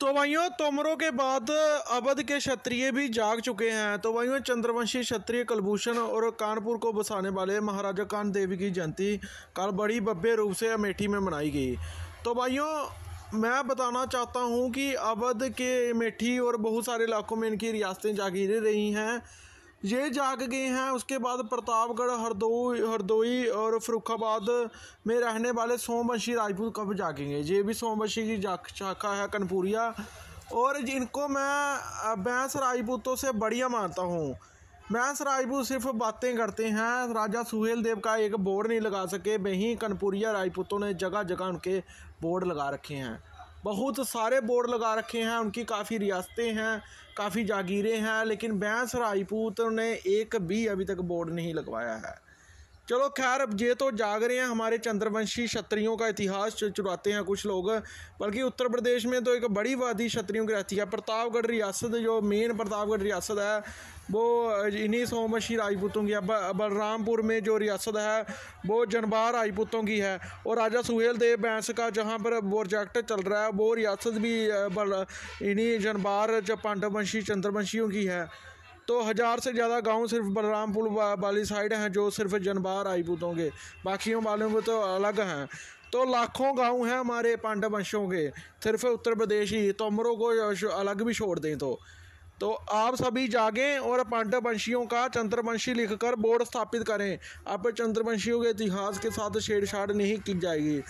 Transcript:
तो भाइयों तोमरों के बाद अवध के क्षत्रिय भी जाग चुके हैं तो भाइयों चंद्रवंशी क्षत्रिय कलभूषण और कानपुर को बसाने वाले महाराजा कान देवी की जयंती कल बड़ी भव्य रूप से अमेठी में मनाई गई तो भाइयों मैं बताना चाहता हूँ कि अवध के अमेठी और बहुत सारे इलाकों में इनकी रियासतें जागीरें रही हैं ये जाग गए हैं उसके बाद प्रतापगढ़ हरदोई हरदोई और फरुखाबाद में रहने वाले सोमवंशी राजपूत कब जागेंगे ये भी सोमवंशी की शाखा है कनपुरिया और जिनको मैं बैंस राजपूतों से बढ़िया मानता हूँ बैंस राजपूत सिर्फ बातें करते हैं राजा सुहेल देव का एक बोर्ड नहीं लगा सके वहीं कनपुरिया राजपूतों ने जगह जगह उनके बोर्ड लगा रखे हैं बहुत सारे बोर्ड लगा रखे हैं उनकी काफ़ी रियासतें हैं काफ़ी जागीरें हैं लेकिन बैंस राजपूत ने एक भी अभी तक बोर्ड नहीं लगवाया है चलो खैर अब ये तो जाग रहे हैं हमारे चंद्रवंशी क्षत्रियों का इतिहास चुराते हैं कुछ लोग बल्कि उत्तर प्रदेश में तो एक बड़ी वादी क्षत्रियों की रहती है प्रतापगढ़ रियासत जो मेन प्रतापगढ़ रियासत है वो इन्हीं सोमवशी राजपूतों की है बलरामपुर में जो रियासत है वो जनबार राजपूतों की है और राजा सुहेल देव बैंस का जहाँ पर प्रोजेक्ट चल रहा है वो रियासत भी इन्हीं जनबार पांडववंशी चंद्रवंशियों की है तो हज़ार से ज़्यादा गांव सिर्फ बलरामपुर वाली साइड हैं जो सिर्फ जनबार राजपूतों के बाकियों वालों के तो अलग हैं तो लाखों गांव हैं हमारे पांडव वंशों के सिर्फ उत्तर प्रदेश ही तोमरों को अलग भी छोड़ दें तो तो आप सभी जागें और पांडव वंशियों का चंद्रवंशी लिखकर बोर्ड स्थापित करें आप चंद्रवंशियों के इतिहास के साथ छेड़छाड़ नहीं की जाएगी